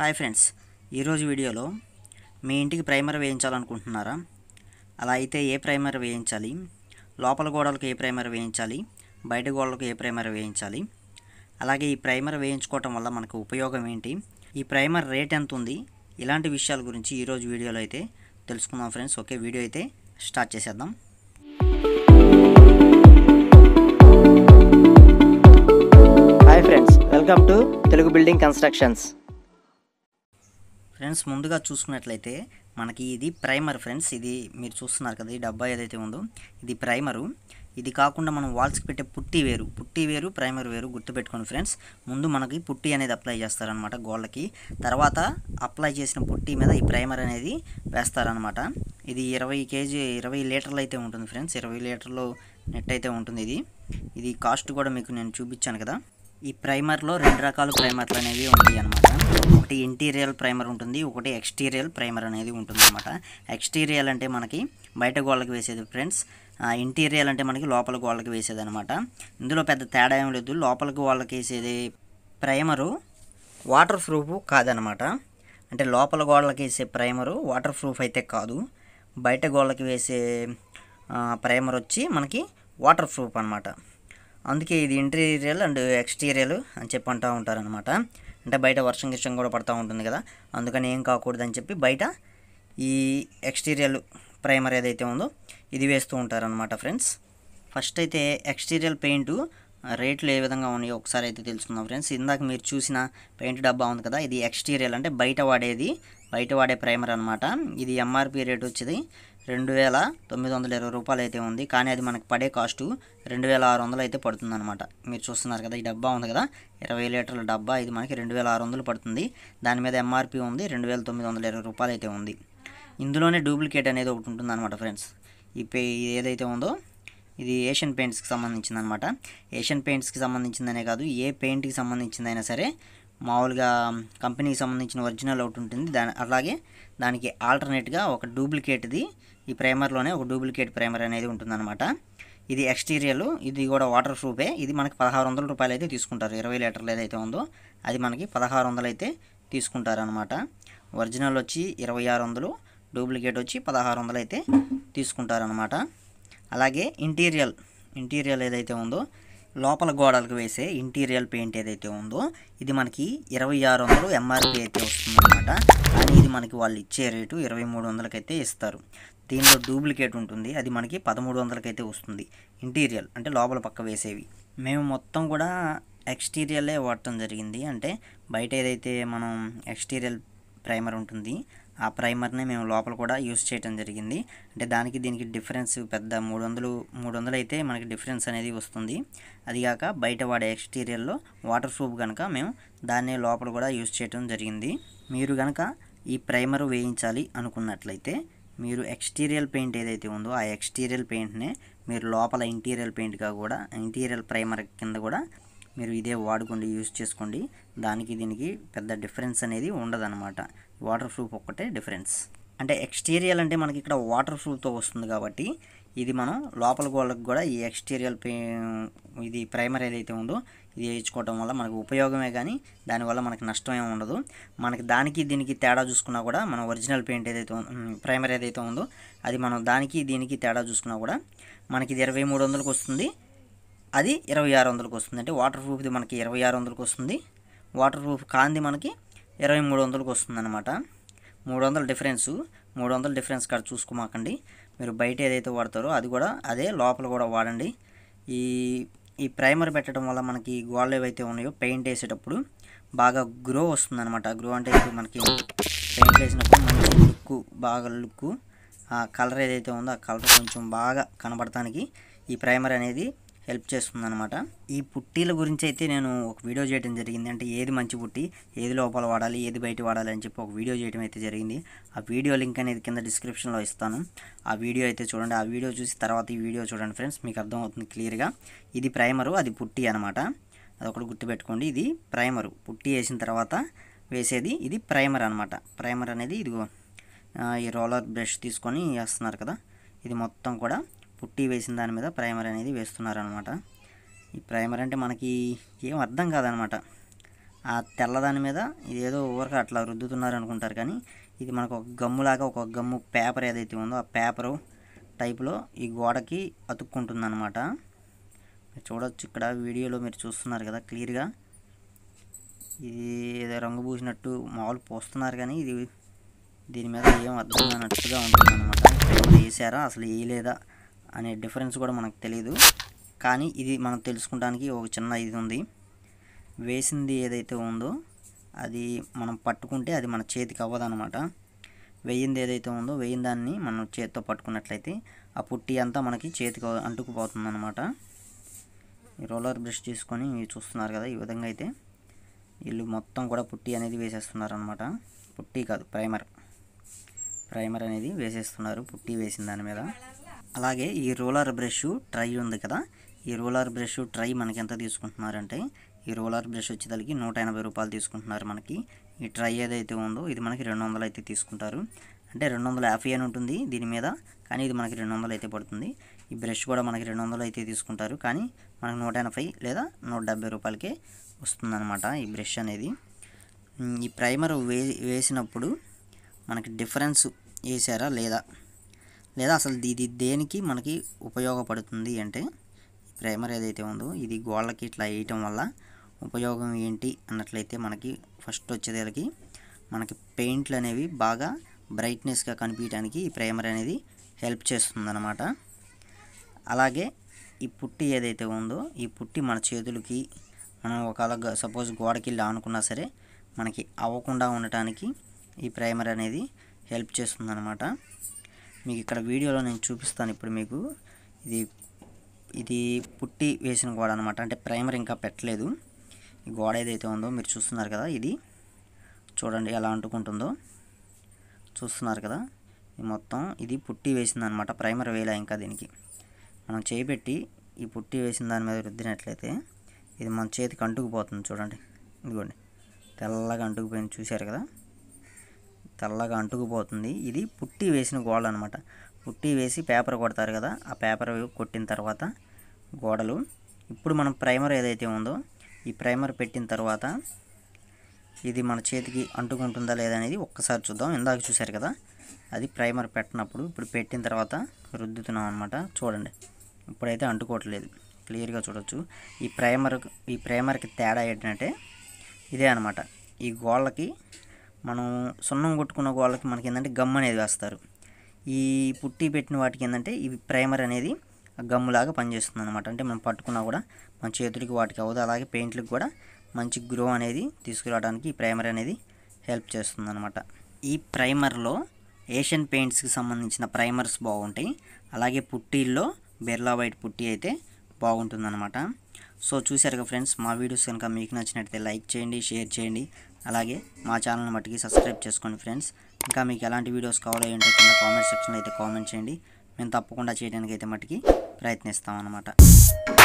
hi friends ఈరోజు వీడియోలో మీ ఇంటికి ప్రైమర్ వేయించాలనుకుంటున్నారా అలా అయితే ఏ ప్రైమర్ వేయించాలి లోపల గోడలకు ఏ ప్రైమర్ వేయించాలి బయట గోడలకు ఏ ప్రైమర్ వేయించాలి అలాగే ఈ ప్రైమర్ వేయించుకోవటం వల్ల మనకు ఉపయోగం ఏంటి ఈ ప్రైమర్ రేట్ ఎంత ఉంది ఇలాంటి విషయాల గురించి ఈరోజు వీడియోలో అయితే తెలుసుకుందాం ఫ్రెండ్స్ ఓకే వీడియో అయితే స్టార్ట్ చేసేద్దాం hi friends welcome to Telugu building constructions friends ముందుగా చూసుకున్నట్లయితే మనకి ఇది ప్రైమర్ ఫ్రెండ్స్ ఇది మీరు చూస్తున్నారు కదా ఈ డబ్బా ఏదైతే ఉందో ఇది ప్రైమరు ఇది కాకుండా మనం వాల్స్కి పెట్టే పుట్టి వేరు పుట్టి వేరు ప్రైమర్ వేరు గుర్తుపెట్టుకోండి ఫ్రెండ్స్ ముందు మనకి పుట్టి అనేది అప్లై చేస్తారనమాట గోళ్ళకి తర్వాత అప్లై చేసిన పుట్టి మీద ఈ ప్రైమర్ అనేది వేస్తారనమాట ఇది ఇరవై కేజీ ఇరవై లీటర్లు అయితే ఉంటుంది ఫ్రెండ్స్ ఇరవై లీటర్లు నెట్ అయితే ఉంటుంది ఇది ఇది కాస్ట్ కూడా మీకు నేను చూపించాను కదా ఈ ప్రైమర్లో రెండు రకాల ప్రైమర్లు అనేవి ఉంటాయి అనమాట ఒకటి ఇంటీరియల్ ప్రైమర్ ఉంటుంది ఒకటి ఎక్స్టీరియల్ ప్రైమర్ అనేది ఉంటుంది అనమాట ఎక్స్టీరియల్ అంటే మనకి బయట గోళ్ళకి వేసేది ఫ్రెండ్స్ ఇంటీరియల్ అంటే మనకి లోపల గోళ్ళకి వేసేది అనమాట ఇందులో పెద్ద తేడా ఏం లేదు లోపలికి వాళ్ళకి వేసేది ప్రైమరు వాటర్ ప్రూఫ్ కాదనమాట అంటే లోపల గోడలకి వేసే ప్రైమరు వాటర్ ప్రూఫ్ అయితే కాదు బయట గోళ్ళకి వేసే ప్రైమర్ వచ్చి మనకి వాటర్ ప్రూఫ్ అనమాట అందుకే ఇది ఇంటీరియల్ అండ్ ఎక్స్టీరియల్ అని చెప్పి అంటూ ఉంటారనమాట అంటే బయట వర్షం గిష్టం కూడా పడుతూ ఉంటుంది కదా అందుకని ఏం కాకూడదని చెప్పి బయట ఈ ఎక్స్టీరియల్ ప్రైమర్ ఏదైతే ఉందో ఇది వేస్తూ ఉంటారనమాట ఫ్రెండ్స్ ఫస్ట్ అయితే ఎక్స్టీరియల్ పెయింట్ రేట్లు ఏ విధంగా ఉన్నాయో ఒకసారి అయితే తెలుసుకుందాం ఫ్రెండ్స్ ఇందాక మీరు చూసిన పెయింట్ డబ్బా ఉంది కదా ఇది ఎక్స్టీరియల్ అంటే బయట వాడేది బయట వాడే ప్రైమర్ అనమాట ఇది ఎంఆర్పి రేట్ వచ్చేది రెండు వేల తొమ్మిది వందల ఇరవై రూపాయలు అయితే ఉంది కానీ అది మనకు పడే కాస్ట్ రెండు వేల ఆరు వందలు అయితే పడుతుందన్నమాట మీరు చూస్తున్నారు కదా ఈ డబ్బా ఉంది కదా ఇరవై లీటర్ల డబ్బా ఇది మనకి రెండు వేల ఆరు వందలు పడుతుంది దాని మీద ఎంఆర్పి ఉంది రెండు వేల తొమ్మిది వందల ఇరవై రూపాయలు అయితే ఉంది ఇందులోనే డూప్లికేట్ అనేది ఒకటి ఉంటుందన్నమాట ఫ్రెండ్స్ ఈ పే ఏదైతే ఉందో ఇది ఏషియన్ పెయింట్స్కి సంబంధించిందనమాట ఏషియన్ పెయింట్స్కి సంబంధించిందనే కాదు ఏ పెయింట్కి సంబంధించిందైనా సరే మామూలుగా కంపెనీకి సంబంధించిన ఒరిజినల్ ఒకటి ఉంటుంది దాని అలాగే దానికి ఆల్టర్నేట్గా ఒక డూప్లికేట్ది ఈ ప్రైమర్లోనే ఒక డూప్లికేట్ ప్రైమర్ అనేది ఉంటుందన్నమాట ఇది ఎక్స్టీరియల్ ఇది కూడా వాటర్ ప్రూఫే ఇది మనకి పదహారు వందల రూపాయలు అయితే తీసుకుంటారు ఇరవై లీటర్లు ఏదైతే ఉందో అది మనకి పదహారు వందలు అయితే తీసుకుంటారనమాట ఒరిజినల్ వచ్చి ఇరవై ఆరు వందలు డూప్లికేట్ వచ్చి పదహారు వందలు అయితే తీసుకుంటారనమాట అలాగే ఇంటీరియల్ ఇంటీరియల్ ఏదైతే ఉందో లోపల గోడలకు వేసే ఇంటీరియల్ పెయింట్ ఏదైతే ఉందో ఇది మనకి ఇరవై ఆరు వందలు ఎంఆర్పి అయితే వస్తుందన్నమాట కానీ ఇది మనకి వాళ్ళు ఇచ్చే రేటు ఇరవై మూడు వందలకైతే ఇస్తారు దీనిలో డూప్లికేట్ ఉంటుంది అది మనకి పదమూడు వందలకైతే వస్తుంది ఇంటీరియల్ అంటే లోపల పక్క వేసేవి మేము మొత్తం కూడా ఎక్స్టీరియలే వాడటం జరిగింది అంటే బయట ఏదైతే మనం ఎక్స్టీరియల్ ప్రైమర్ ఉంటుంది ఆ ప్రైమర్ని మేము లోపల కూడా యూస్ చేయడం జరిగింది అంటే దానికి దీనికి డిఫరెన్స్ పెద్ద మూడు వందలు మూడు వందలు అయితే మనకి డిఫరెన్స్ అనేది వస్తుంది అదిగాక బయట వాడే ఎక్స్టీరియర్లో వాటర్ ప్రూఫ్ కనుక మేము దాన్ని లోపల కూడా యూస్ చేయడం జరిగింది మీరు కనుక ఈ ప్రైమర్ వేయించాలి అనుకున్నట్లయితే మీరు ఎక్స్టీరియల్ పెయింట్ ఏదైతే ఉందో ఆ ఎక్స్టీరియల్ పెయింట్నే మీరు లోపల ఇంటీరియల్ పెయింట్గా కూడా ఇంటీరియల్ ప్రైమర్ కింద కూడా మీరు ఇదే వాడుకోండి యూజ్ చేసుకోండి దానికి దీనికి పెద్ద డిఫరెన్స్ అనేది ఉండదన్నమాట వాటర్ ప్రూఫ్ ఒక్కటే డిఫరెన్స్ అంటే ఎక్స్టీరియల్ అంటే మనకి ఇక్కడ వాటర్ ప్రూఫ్తో వస్తుంది కాబట్టి ఇది మనం లోపల గోళ్ళకి కూడా ఈ ఎక్స్టీరియల్ ఇది ప్రైమర్ ఏదైతే ఉందో ఇది వేయించుకోవటం వల్ల మనకు ఉపయోగమే కానీ దానివల్ల మనకు నష్టం ఉండదు మనకి దానికి దీనికి తేడా చూసుకున్నా కూడా మనం ఒరిజినల్ పెయింట్ ఏదైతే ప్రైమర్ ఏదైతే ఉందో అది మనం దానికి దీనికి తేడా చూసుకున్నా కూడా మనకి ఇది ఇరవై మూడు వస్తుంది అది ఇరవై ఆరు వందలకు వస్తుంది అంటే వాటర్ ప్రూఫ్ది మనకి ఇరవై ఆరు వందలకు వస్తుంది వాటర్ ప్రూఫ్ కాంది మనకి ఇరవై మూడు వందలకు వస్తుంది అనమాట మూడు వందల డిఫరెన్స్ మూడు వందల డిఫరెన్స్ కాడ చూసుకోమాకండి మీరు బయట ఏదైతే వాడతారో అది కూడా అదే లోపల కూడా వాడండి ఈ ఈ ప్రైమర్ పెట్టడం వల్ల మనకి గోడలు ఏవైతే ఉన్నాయో పెయింట్ వేసేటప్పుడు బాగా గ్రో వస్తుంది అనమాట గ్రో అంటే మనకి పెయింట్ వేసినప్పుడు మంచి లుక్ బాగా లుక్ ఆ కలర్ ఏదైతే ఉందో ఆ కలర్ కొంచెం బాగా కనబడటానికి ఈ ప్రైమర్ అనేది హెల్ప్ చేస్తుందనమాట ఈ పుట్టీల గురించి అయితే నేను ఒక వీడియో చేయడం జరిగింది అంటే ఏది మంచి పుట్టి ఏది లోపల వాడాలి ఏది బయట వాడాలి అని చెప్పి ఒక వీడియో చేయడం అయితే జరిగింది ఆ వీడియో లింక్ అనేది కింద డిస్క్రిప్షన్లో ఇస్తాను ఆ వీడియో అయితే చూడండి ఆ వీడియో చూసి తర్వాత ఈ వీడియో చూడండి ఫ్రెండ్స్ మీకు అర్థమవుతుంది క్లియర్గా ఇది ప్రైమరు అది పుట్టి అనమాట అదొకటి గుర్తుపెట్టుకోండి ఇది ప్రైమరు పుట్టి వేసిన తర్వాత వేసేది ఇది ప్రైమర్ అనమాట ప్రైమర్ అనేది ఇదిగో ఈ రోలర్ బ్రష్ తీసుకొని వేస్తున్నారు కదా ఇది మొత్తం కూడా పుట్టి వేసిన దాని మీద ప్రైమర్ అనేది వేస్తున్నారనమాట ఈ ప్రైమర్ అంటే మనకి ఏం అర్థం కాదనమాట ఆ తెల్లదాని మీద ఇదేదో ఊరక అట్లా రుద్దుతున్నారు అనుకుంటారు కానీ ఇది మనకు ఒక గమ్ములాగా ఒక గమ్ము పేపర్ ఏదైతే ఉందో ఆ పేపరు టైప్లో ఈ గోడకి అతుక్కుంటుందన్నమాట అనమాట చూడొచ్చు ఇక్కడ వీడియోలో మీరు చూస్తున్నారు కదా క్లియర్గా ఇది ఏదో రంగు పూసినట్టు మాములు పోస్తున్నారు కానీ ఇది దీని మీద ఏం అర్థం ఉంటుంది అనమాట వేసారా అసలు వేయలేదా అనే డిఫరెన్స్ కూడా మనకు తెలియదు కానీ ఇది మనం తెలుసుకోవడానికి ఒక చిన్న ఇది ఉంది వేసింది ఏదైతే ఉందో అది మనం పట్టుకుంటే అది మన చేతికి అవ్వదనమాట వేయింది ఏదైతే ఉందో వేయిన దాన్ని మనం చేతితో పట్టుకున్నట్లయితే ఆ పుట్టి అంతా మనకి చేతికి అంటుకుపోతుంది అనమాట రోలర్ బ్రష్ తీసుకొని చూస్తున్నారు కదా ఈ విధంగా అయితే వీళ్ళు మొత్తం కూడా పుట్టి అనేది వేసేస్తున్నారు అనమాట పుట్టి కాదు ప్రైమర్ ప్రైమర్ అనేది వేసేస్తున్నారు పుట్టి వేసిన దాని మీద అలాగే ఈ రోలర్ బ్రష్ ట్రై ఉంది కదా ఈ రోలర్ బ్రష్ ట్రై మనకి ఎంత తీసుకుంటున్నారంటే ఈ రోలర్ బ్రష్ వచ్చేదానికి నూట ఎనభై రూపాయలు తీసుకుంటున్నారు మనకి ఈ ట్రై ఏదైతే ఉందో ఇది మనకి రెండు వందలు అయితే తీసుకుంటారు అంటే రెండు వందల యాభై అని ఉంటుంది దీని మీద కానీ ఇది మనకి రెండు వందలు అయితే పడుతుంది ఈ బ్రష్ కూడా మనకి రెండు వందలు అయితే తీసుకుంటారు కానీ మనకి నూట ఎనభై లేదా నూట డెబ్బై రూపాయలకే వస్తుందన్నమాట ఈ బ్రష్ అనేది ఈ ప్రైమర్ వే వేసినప్పుడు మనకి డిఫరెన్స్ వేసారా లేదా లేదా అసలు ఇది దేనికి మనకి ఉపయోగపడుతుంది అంటే ప్రైమర్ ఏదైతే ఉందో ఇది గోళ్ళకి ఇట్లా వేయటం వల్ల ఉపయోగం ఏంటి అన్నట్లయితే మనకి ఫస్ట్ వచ్చేదానికి మనకి పెయింట్లు అనేవి బాగా బ్రైట్నెస్గా కనిపించడానికి ఈ ప్రైమర్ అనేది హెల్ప్ చేస్తుందన్నమాట అలాగే ఈ పుట్టి ఏదైతే ఉందో ఈ పుట్టి మన చేతులకి మనం ఒకవేళ సపోజ్ గోడకి ఇలా సరే మనకి అవ్వకుండా ఉండటానికి ఈ ప్రైమర్ అనేది హెల్ప్ చేస్తుందన్నమాట మీకు ఇక్కడ వీడియోలో నేను చూపిస్తాను ఇప్పుడు మీకు ఇది ఇది పుట్టి వేసిన గోడ అనమాట అంటే ప్రైమర్ ఇంకా పెట్టలేదు ఈ గోడ ఏదైతే ఉందో మీరు చూస్తున్నారు కదా ఇది చూడండి ఎలా అంటుకుంటుందో చూస్తున్నారు కదా మొత్తం ఇది పుట్టి వేసిందనమాట ప్రైమర్ వేలా ఇంకా దీనికి మనం చేయిపెట్టి ఈ పుట్టి వేసిన దాని మీద రుద్దినట్లయితే ఇది మన చేతికి అంటుకుపోతుంది చూడండి ఇదిగోండి తెల్లగా అంటుకుపోయింది చూశారు కదా తెల్లగా అంటుకుపోతుంది ఇది పుట్టి వేసిన గోడ అనమాట పుట్టి వేసి పేపర్ కొడతారు కదా ఆ పేపర్ కొట్టిన తర్వాత గోడలు ఇప్పుడు మనం ప్రైమర్ ఏదైతే ఉందో ఈ ప్రైమర్ పెట్టిన తర్వాత ఇది మన చేతికి అంటుకుంటుందా లేదా అనేది ఒక్కసారి చూద్దాం ఇందాక చూశారు కదా అది ప్రైమర్ పెట్టినప్పుడు ఇప్పుడు పెట్టిన తర్వాత రుద్దుతున్నాం అనమాట చూడండి ఇప్పుడైతే అంటుకోవట్లేదు క్లియర్గా చూడవచ్చు ఈ ప్రైమర్ ఈ ప్రైమర్కి తేడా ఏంటంటే ఇదే అనమాట ఈ గోళ్ళకి మనం సున్నం కొట్టుకున్న వాళ్ళకి మనకి ఏంటంటే గమ్ అనేది వేస్తారు ఈ పుట్టి పెట్టిన వాటికి ఏంటంటే ఇవి ప్రైమర్ అనేది గమ్ములాగా పనిచేస్తుంది అనమాట అంటే మనం పట్టుకున్నా కూడా మన చేతులకి వాటికి అవ్వదు అలాగే పెయింట్లకు కూడా మంచి గ్రో అనేది తీసుకురావడానికి ఈ ప్రైమర్ అనేది హెల్ప్ చేస్తుంది అనమాట ఈ ప్రైమర్లో ఏషియన్ పెయింట్స్కి సంబంధించిన ప్రైమర్స్ బాగుంటాయి అలాగే పుట్టీల్లో బిర్లా వైట్ పుట్టి అయితే అనమాట సో చూసారుగా ఫ్రెండ్స్ మా వీడియోస్ కనుక మీకు నచ్చినట్లయితే లైక్ చేయండి షేర్ చేయండి అలాగే మా ఛానల్ని మట్టికి సబ్స్క్రైబ్ చేసుకోండి ఫ్రెండ్స్ ఇంకా మీకు ఎలాంటి వీడియోస్ కావాలో ఏంటో కింద కామెంట్ సెక్షన్లో అయితే కామెంట్ చేయండి మేము తప్పకుండా చేయడానికి అయితే మట్టుకి ప్రయత్నిస్తాం అన్నమాట